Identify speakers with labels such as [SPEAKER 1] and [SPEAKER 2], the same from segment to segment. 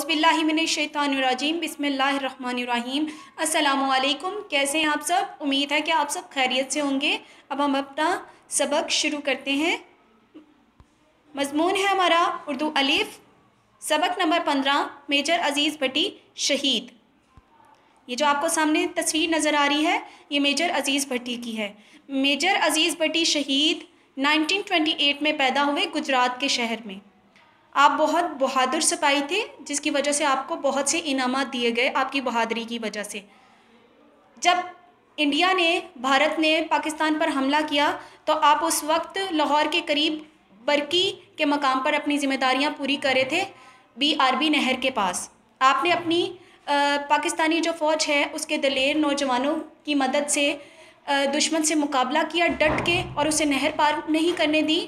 [SPEAKER 1] अज़बिल्लाशैतानरजीम बसमीम कैसे हैं आप सब उम्मीद है कि आप सब खैरियत से होंगे अब हम अपना सबक शुरू करते हैं मजमून है हमारा उर्दू अलिफ सबक नंबर पंद्रह मेजर अज़ीज़ भट्टी शहीद ये जो आपको सामने तस्वीर नज़र आ रही है ये मेजर अज़ीज़ भट्टी की है मेजर अज़ीज़ भट्टी शहीद 1928 में पैदा हुए गुजरात के शहर में आप बहुत बहादुर सिपाही थे जिसकी वजह से आपको बहुत से इनाम दिए गए आपकी बहादुरी की वजह से जब इंडिया ने भारत ने पाकिस्तान पर हमला किया तो आप उस वक्त लाहौर के करीब बरकी के मकाम पर अपनी ज़िम्मेदारियां पूरी कर रहे थे बीआरबी नहर के पास आपने अपनी आ, पाकिस्तानी जो फ़ौज है उसके दलेर नौजवानों की मदद से आ, दुश्मन से मुकाबला किया डट के और उसे नहर पार नहीं करने दी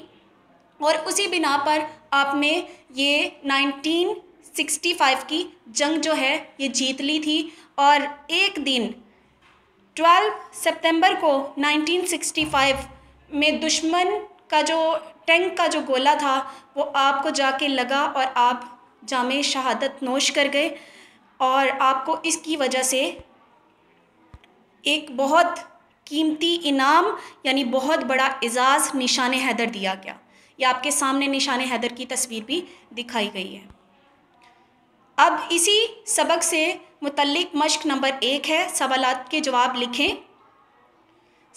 [SPEAKER 1] और उसी बिना पर आपने ये 1965 की जंग जो है ये जीत ली थी और एक दिन 12 सितंबर को 1965 में दुश्मन का जो टैंक का जो गोला था वो आपको जाके लगा और आप जाम शहादत नोश कर गए और आपको इसकी वजह से एक बहुत कीमती इनाम यानी बहुत बड़ा एजाज़ निशान हैदर दिया गया या आपके सामने निशान हैदर की तस्वीर भी दिखाई गई है अब इसी सबक से मुतलक मश्क नंबर एक है सवाल के जवाब लिखें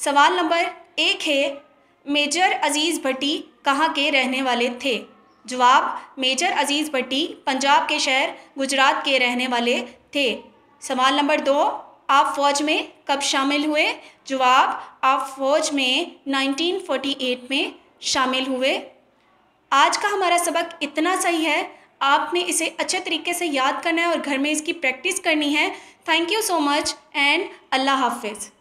[SPEAKER 1] सवाल नंबर एक है मेजर अजीज़ भट्टी कहाँ के रहने वाले थे जवाब मेजर अजीज़ भट्टी पंजाब के शहर गुजरात के रहने वाले थे सवाल नंबर दो आप फौज में कब शामिल हुए जवाब आप फौज में 1948 में शामिल हुए आज का हमारा सबक इतना सही है आपने इसे अच्छे तरीके से याद करना है और घर में इसकी प्रैक्टिस करनी है thank you so much and अल्लाह हाफिज़